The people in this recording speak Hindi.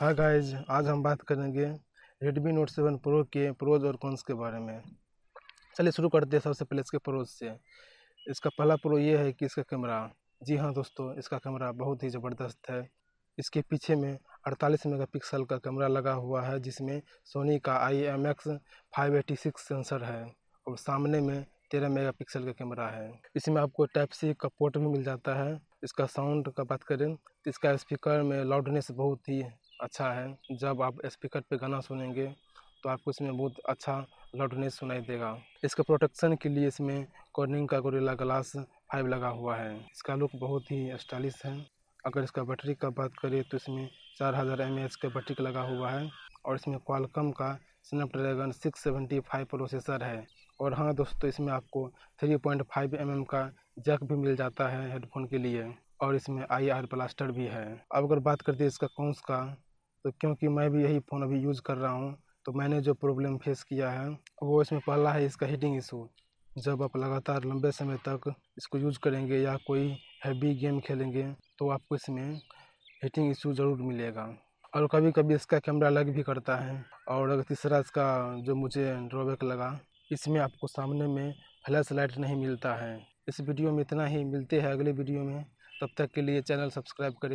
हाँ गाइज आज हम बात करेंगे Redmi Note 7 Pro के प्रोज और कॉन्स के बारे में चलिए शुरू करते हैं सबसे पहले इसके प्रोज से इसका पहला प्रो ये है कि इसका कैमरा जी हाँ दोस्तों इसका कैमरा बहुत ही ज़बरदस्त है इसके पीछे में 48 मेगापिक्सल का कैमरा लगा हुआ है जिसमें सोनी का I M X five eighty six sensor है और सामने में तेरह पिक्सल का कैमरा है इसमें आपको टाइप सी का पोर्ट भी मिल जाता है इसका साउंड का बात करें तो इसका स्पीकर में लाउडनेस बहुत ही अच्छा है जब आप स्पीकर पे गाना सुनेंगे तो आपको इसमें बहुत अच्छा लाउडनेस सुनाई देगा इसके प्रोटेक्शन के लिए इसमें कॉर्निंग का गोरेला ग्लास फाइव लगा हुआ है इसका लुक बहुत ही स्टाइलिश है अगर इसका बैटरी का बात करें तो इसमें चार हज़ार एम एच का बैटरी लगा हुआ है और इसमें क्वालकम का Snapdragon six seventy five processor है और हाँ दोस्तों इसमें आपको three point five M M का जैक भी मिल जाता है हेडफोन के लिए और इसमें आई आर प्लास्टर भी है अब अगर बात करते हैं इसका कौन का तो क्योंकि मैं भी यही फ़ोन अभी यूज़ कर रहा हूँ तो मैंने जो प्रॉब्लम फेस किया है वो इसमें पहला है इसका हीटिंग इशू जब आप लगातार लंबे समय तक इसको यूज करेंगे या कोई हैवी गेम खेलेंगे तो आपको इसमें हीटिंग इशू ज़रूर मिलेगा और कभी कभी इसका कैमरा लग भी करता है और अगर तीसरा इसका जो मुझे ड्रॉबैक लगा इसमें आपको सामने में फ्लैश लाइट नहीं मिलता है इस वीडियो में इतना ही मिलते हैं अगले वीडियो में तब तक के लिए चैनल सब्सक्राइब करें